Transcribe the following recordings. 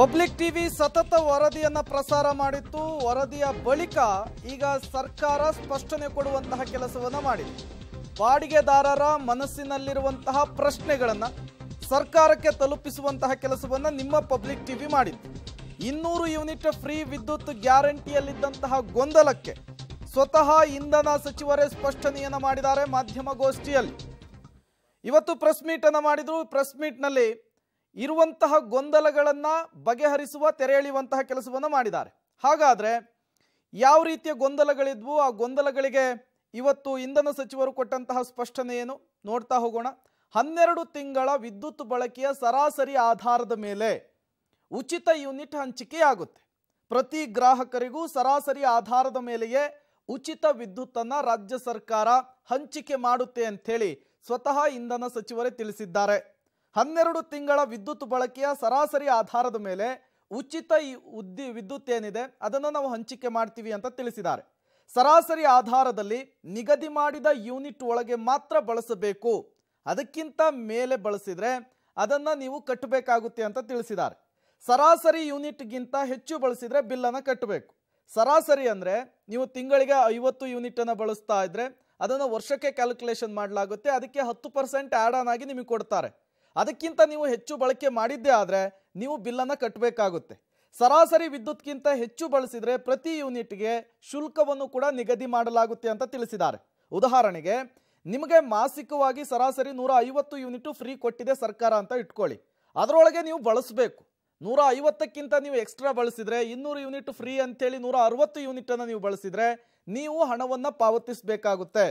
public TV ಸತತ ವರದಿಯನ್ನು ಪ್ರಸಾರ ಮಾಡಿತ್ತು ವರದಿಯ ಬಳಿಕ ಈಗ ಸರ್ಕಾರ ಸ್ಪಷ್ಟನೆ ಕೊಡುವಂತಹ ಕೆಲಸವನ್ನು ಮಾಡಿದೆ ಬಾಡಿಗೆದಾರರ ಮನಸ್ಸಿನಲ್ಲಿರುವಂತಹ ಪ್ರಶ್ನೆಗಳನ್ನು ಸರ್ಕಾರಕ್ಕೆ ತಲುಪಿಸುವಂತಹ ಕೆಲಸವನ್ನು ನಿಮ್ಮ ಪಬ್ಲಿಕ್ ಟಿವಿ ಮಾಡಿತ್ತು ಇನ್ನೂರು ಯೂನಿಟ್ ಫ್ರೀ ವಿದ್ಯುತ್ ಗ್ಯಾರಂಟಿಯಲ್ಲಿದ್ದಂತಹ ಗೊಂದಲಕ್ಕೆ ಸ್ವತಃ ಇಂಧನ ಸಚಿವರೇ ಸ್ಪಷ್ಟನೆಯನ್ನು ಮಾಡಿದ್ದಾರೆ ಮಾಧ್ಯಮಗೋಷ್ಠಿಯಲ್ಲಿ ಇವತ್ತು ಪ್ರೆಸ್ ಮೀಟನ್ನು ಮಾಡಿದರು ಪ್ರೆಸ್ ಮೀಟ್ನಲ್ಲಿ ಇರುವಂತಹ ಗೊಂದಲಗಳನ್ನು ಬಗೆಹರಿಸುವ ತೆರೆ ಎಳೆಯುವಂತಹ ಕೆಲಸವನ್ನು ಮಾಡಿದ್ದಾರೆ ಹಾಗಾದರೆ ಯಾವ ರೀತಿಯ ಗೊಂದಲಗಳಿದ್ವು ಆ ಗೊಂದಲಗಳಿಗೆ ಇವತ್ತು ಇಂಧನ ಸಚಿವರು ಕೊಟ್ಟಂತಹ ಸ್ಪಷ್ಟನೆ ಏನು ನೋಡ್ತಾ ಹೋಗೋಣ ಹನ್ನೆರಡು ತಿಂಗಳ ವಿದ್ಯುತ್ ಬಳಕೆಯ ಸರಾಸರಿ ಆಧಾರದ ಮೇಲೆ ಉಚಿತ ಯೂನಿಟ್ ಹಂಚಿಕೆಯಾಗುತ್ತೆ ಪ್ರತಿ ಗ್ರಾಹಕರಿಗೂ ಸರಾಸರಿ ಆಧಾರದ ಮೇಲೆಯೇ ಉಚಿತ ವಿದ್ಯುತ್ತನ್ನು ರಾಜ್ಯ ಸರ್ಕಾರ ಹಂಚಿಕೆ ಮಾಡುತ್ತೆ ಅಂಥೇಳಿ ಸ್ವತಃ ಇಂಧನ ಸಚಿವರೇ ತಿಳಿಸಿದ್ದಾರೆ ಹನ್ನೆರಡು ತಿಂಗಳ ವಿದ್ಯುತ್ ಬಳಕೆಯ ಸರಾಸರಿ ಆಧಾರದ ಮೇಲೆ ಉಚಿತ ಉದ್ದಿ ವಿದ್ಯುತ್ ಏನಿದೆ ಅದನ್ನು ನಾವು ಹಂಚಿಕೆ ಮಾಡ್ತೀವಿ ಅಂತ ತಿಳಿಸಿದ್ದಾರೆ ಸರಾಸರಿ ಆಧಾರದಲ್ಲಿ ನಿಗದಿ ಮಾಡಿದ ಯೂನಿಟ್ ಒಳಗೆ ಮಾತ್ರ ಬಳಸಬೇಕು ಅದಕ್ಕಿಂತ ಮೇಲೆ ಬಳಸಿದರೆ ಅದನ್ನು ನೀವು ಕಟ್ಟಬೇಕಾಗುತ್ತೆ ಅಂತ ತಿಳಿಸಿದ್ದಾರೆ ಸರಾಸರಿ ಯೂನಿಟ್ಗಿಂತ ಹೆಚ್ಚು ಬಳಸಿದರೆ ಬಿಲ್ಲನ್ನು ಕಟ್ಟಬೇಕು ಸರಾಸರಿ ಅಂದರೆ ನೀವು ತಿಂಗಳಿಗೆ ಐವತ್ತು ಯೂನಿಟನ್ನು ಬಳಸ್ತಾ ಇದ್ದರೆ ಅದನ್ನು ವರ್ಷಕ್ಕೆ ಕ್ಯಾಲ್ಕುಲೇಷನ್ ಮಾಡಲಾಗುತ್ತೆ ಅದಕ್ಕೆ ಹತ್ತು ಪರ್ಸೆಂಟ್ ಆ್ಯಡ್ ಆನ್ ಆಗಿ ನಿಮಗೆ ಕೊಡ್ತಾರೆ ಅದಕ್ಕಿಂತ ನೀವು ಹೆಚ್ಚು ಬಳಕೆ ಮಾಡಿದ್ದೇ ಆದರೆ ನೀವು ಬಿಲ್ಲನ್ನು ಕಟ್ಟಬೇಕಾಗುತ್ತೆ ಸರಾಸರಿ ವಿದ್ಯುತ್ಗಿಂತ ಹೆಚ್ಚು ಬಳಸಿದರೆ ಪ್ರತಿ ಯೂನಿಟ್ಗೆ ಶುಲ್ಕವನ್ನು ಕೂಡ ನಿಗದಿ ಮಾಡಲಾಗುತ್ತೆ ಅಂತ ತಿಳಿಸಿದ್ದಾರೆ ಉದಾಹರಣೆಗೆ ನಿಮಗೆ ಮಾಸಿಕವಾಗಿ ಸರಾಸರಿ ನೂರ ಐವತ್ತು ಯೂನಿಟು ಫ್ರೀ ಕೊಟ್ಟಿದೆ ಸರ್ಕಾರ ಅಂತ ಇಟ್ಕೊಳ್ಳಿ ಅದರೊಳಗೆ ನೀವು ಬಳಸಬೇಕು ನೂರ ಐವತ್ತಕ್ಕಿಂತ ನೀವು ಎಕ್ಸ್ಟ್ರಾ ಬಳಸಿದರೆ ಇನ್ನೂರು ಯೂನಿಟ್ ಫ್ರೀ ಅಂತೇಳಿ ನೂರ ಅರವತ್ತು ಯೂನಿಟನ್ನು ನೀವು ಬಳಸಿದರೆ ನೀವು ಹಣವನ್ನು ಪಾವತಿಸಬೇಕಾಗುತ್ತೆ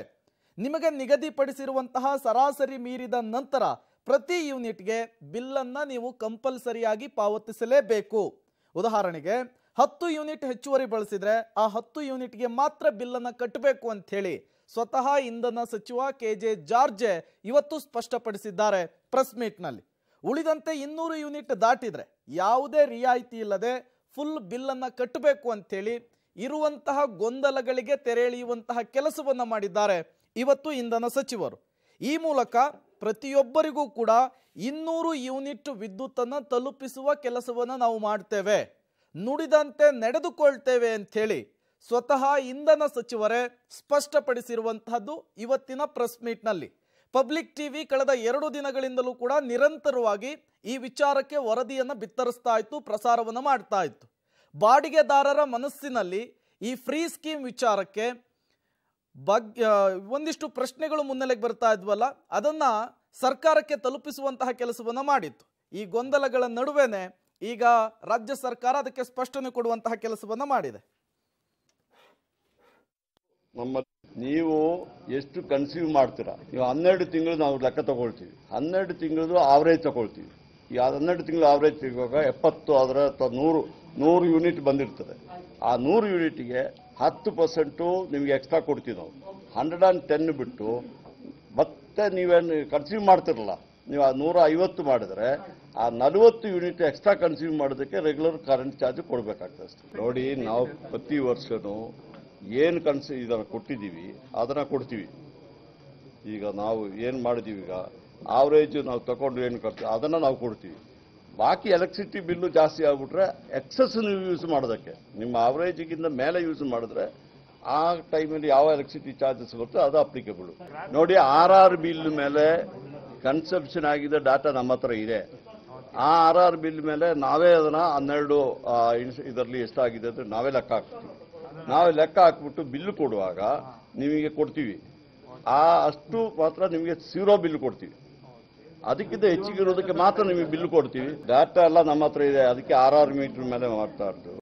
ನಿಮಗೆ ನಿಗದಿಪಡಿಸಿರುವಂತಹ ಸರಾಸರಿ ಮೀರಿದ ನಂತರ ಪ್ರತಿ ಯೂನಿಟ್ಗೆ ಬಿಲ್ಲನ್ನು ನೀವು ಕಂಪಲ್ಸರಿಯಾಗಿ ಪಾವತಿಸಲೇಬೇಕು ಉದಾಹರಣೆಗೆ ಹತ್ತು ಯೂನಿಟ್ ಹೆಚ್ಚುವರಿ ಬಳಸಿದರೆ ಆ ಹತ್ತು ಯೂನಿಟ್ಗೆ ಮಾತ್ರ ಬಿಲ್ಲನ್ನು ಕಟ್ಟಬೇಕು ಅಂತ ಹೇಳಿ ಸ್ವತಃ ಇಂಧನ ಸಚಿವ ಕೆ ಜೆ ಜಾರ್ಜೆ ಇವತ್ತು ಸ್ಪಷ್ಟಪಡಿಸಿದ್ದಾರೆ ಪ್ರೆಸ್ ಮೀಟ್ನಲ್ಲಿ ಉಳಿದಂತೆ ಇನ್ನೂರು ಯೂನಿಟ್ ದಾಟಿದರೆ ಯಾವುದೇ ರಿಯಾಯಿತಿ ಇಲ್ಲದೆ ಫುಲ್ ಬಿಲ್ಲನ್ನು ಕಟ್ಟಬೇಕು ಅಂಥೇಳಿ ಇರುವಂತಹ ಗೊಂದಲಗಳಿಗೆ ತೆರೆಳೆಯುವಂತಹ ಕೆಲಸವನ್ನು ಮಾಡಿದ್ದಾರೆ ಇವತ್ತು ಇಂಧನ ಸಚಿವರು ಈ ಮೂಲಕ ಪ್ರತಿಯೊಬ್ಬರಿಗೂ ಕೂಡ ಇನ್ನೂರು ಯೂನಿಟ್ ವಿದ್ಯುತ್ತನ್ನು ತಲುಪಿಸುವ ಕೆಲಸವನ್ನು ನಾವು ಮಾಡ್ತೇವೆ ನುಡಿದಂತೆ ನಡೆದುಕೊಳ್ತೇವೆ ಹೇಳಿ ಸ್ವತಃ ಇಂಧನ ಸಚಿವರೇ ಸ್ಪಷ್ಟಪಡಿಸಿರುವಂತಹದ್ದು ಇವತ್ತಿನ ಪ್ರೆಸ್ ಮೀಟ್ನಲ್ಲಿ ಪಬ್ಲಿಕ್ ಟಿವಿ ಕಳೆದ ಎರಡು ದಿನಗಳಿಂದಲೂ ಕೂಡ ನಿರಂತರವಾಗಿ ಈ ವಿಚಾರಕ್ಕೆ ವರದಿಯನ್ನು ಬಿತ್ತರಿಸ್ತಾ ಇತ್ತು ಪ್ರಸಾರವನ್ನು ಮಾಡ್ತಾ ಇತ್ತು ಬಾಡಿಗೆದಾರರ ಮನಸ್ಸಿನಲ್ಲಿ ಈ ಫ್ರೀ ಸ್ಕೀಮ್ ವಿಚಾರಕ್ಕೆ ಬಗ್ ಒಂದಿಷ್ಟು ಪ್ರಶ್ನೆಗಳು ಮುನ್ನೆಲೆಗೆ ಬರ್ತಾ ಇದ್ವಲ್ಲ ಅದನ್ನ ಸರ್ಕಾರಕ್ಕೆ ತಲುಪಿಸುವಂತಹ ಕೆಲಸವನ್ನು ಮಾಡಿತ್ತು ಈ ಗೊಂದಲಗಳ ನಡುವೆನೆ ಈಗ ರಾಜ್ಯ ಸರ್ಕಾರ ಅದಕ್ಕೆ ಸ್ಪಷ್ಟನೆ ಕೊಡುವಂತಹ ಕೆಲಸವನ್ನು ಮಾಡಿದೆ ನಮ್ಮ ನೀವು ಎಷ್ಟು ಕನ್ಸ್ಯೂಮ್ ಮಾಡ್ತೀರಾ ನೀವು ಹನ್ನೆರಡು ತಿಂಗಳು ನಾವು ಲೆಕ್ಕ ತಗೊಳ್ತೀವಿ ಹನ್ನೆರಡು ತಿಂಗಳು ಆವರೇಜ್ ತಗೊಳ್ತೀವಿ ಈ ಹನ್ನೆರಡು ತಿಂಗಳು ಆವರೇಜ್ ತೆಗೆಯುವಾಗ ಎಪ್ಪತ್ತು ಅದರ ನೂರು ನೂರು ಯೂನಿಟ್ ಬಂದಿರ್ತದೆ ಆ ನೂರು ಯೂನಿಟ್ಗೆ ಹತ್ತು ಪರ್ಸೆಂಟು ನಿಮಗೆ ಎಕ್ಸ್ಟ್ರಾ ಕೊಡ್ತೀವಿ ನಾವು ಹಂಡ್ರೆಡ್ ಆ್ಯಂಡ್ ಟೆನ್ ಬಿಟ್ಟು ಮತ್ತೆ ನೀವೇನು ಕನ್ಸ್ಯೂಮ್ ಮಾಡ್ತಿರಲ್ಲ ನೀವು ಆ ನೂರ ಐವತ್ತು ಮಾಡಿದ್ರೆ ಆ ನಲವತ್ತು ಯೂನಿಟ್ ಎಕ್ಸ್ಟ್ರಾ ಕನ್ಸ್ಯೂಮ್ ಮಾಡೋದಕ್ಕೆ ರೆಗ್ಯುಲರ್ ಕರೆಂಟ್ ಚಾರ್ಜ್ ಕೊಡಬೇಕಾಗ್ತದೆ ನೋಡಿ ನಾವು ಪ್ರತಿ ವರ್ಷವೂ ಏನು ಕನ್ಸ್ ಇದನ್ನು ಕೊಟ್ಟಿದ್ದೀವಿ ಅದನ್ನು ಕೊಡ್ತೀವಿ ಈಗ ನಾವು ಏನು ಮಾಡಿದ್ದೀವಿ ಈಗ ಆವ್ರೇಜ್ ನಾವು ತಗೊಂಡು ಏನು ಕೊಡ್ತೀವಿ ಅದನ್ನು ನಾವು ಕೊಡ್ತೀವಿ ಬಾಕಿ ಎಲೆಕ್ಟ್ರಿಸಿಟಿ ಬಿಲ್ಲು ಜಾಸ್ತಿ ಆಗ್ಬಿಟ್ರೆ ಎಕ್ಸಸ್ ನೀವು ಯೂಸ್ ಮಾಡೋದಕ್ಕೆ ನಿಮ್ಮ ಅವರೇಜಿಗಿಂತ ಮೇಲೆ ಯೂಸ್ ಮಾಡಿದ್ರೆ ಆ ಟೈಮಲ್ಲಿ ಯಾವ ಎಲೆಕ್ಟ್ರಿಸಿಟಿ ಚಾರ್ಜಸ್ ಬರುತ್ತೋ ಅದು ಅಪ್ಲಿಕೇಬಲ್ ನೋಡಿ ಆರ್ ಆರ್ ಬಿಲ್ ಮೇಲೆ ಕನ್ಸೆಪ್ಷನ್ ಆಗಿದ್ದ ಡಾಟಾ ನಮ್ಮ ಹತ್ರ ಇದೆ ಆ ಆರ್ ಆರ್ ಬಿಲ್ ಮೇಲೆ ನಾವೇ ಅದನ್ನು ಹನ್ನೆರಡು ಇದರಲ್ಲಿ ಎಷ್ಟಾಗಿದೆ ಅಂದರೆ ನಾವೇ ಲೆಕ್ಕ ಹಾಕ್ತೀವಿ ನಾವೇ ಲೆಕ್ಕ ಹಾಕ್ಬಿಟ್ಟು ಬಿಲ್ಲು ಕೊಡುವಾಗ ನಿಮಗೆ ಕೊಡ್ತೀವಿ ಆ ಅಷ್ಟು ಮಾತ್ರ ನಿಮಗೆ ಸೀರೋ ಬಿಲ್ ಕೊಡ್ತೀವಿ ಅದಕ್ಕಿಂತ ಹೆಚ್ಚಿಗೆ ಇರೋದಕ್ಕೆ ಮಾತ್ರ ನಿಮಗೆ ಬಿಲ್ ಕೊಡ್ತೀವಿ ಡಾಟಾ ಎಲ್ಲ ನಮ್ಮ ಹತ್ರ ಇದೆ ಅದಕ್ಕೆ ಆರು ಆರು ಮೀಟರ್ ಮೇಲೆ ಮಾಡ್ತಾ ಇರ್ತೀವಿ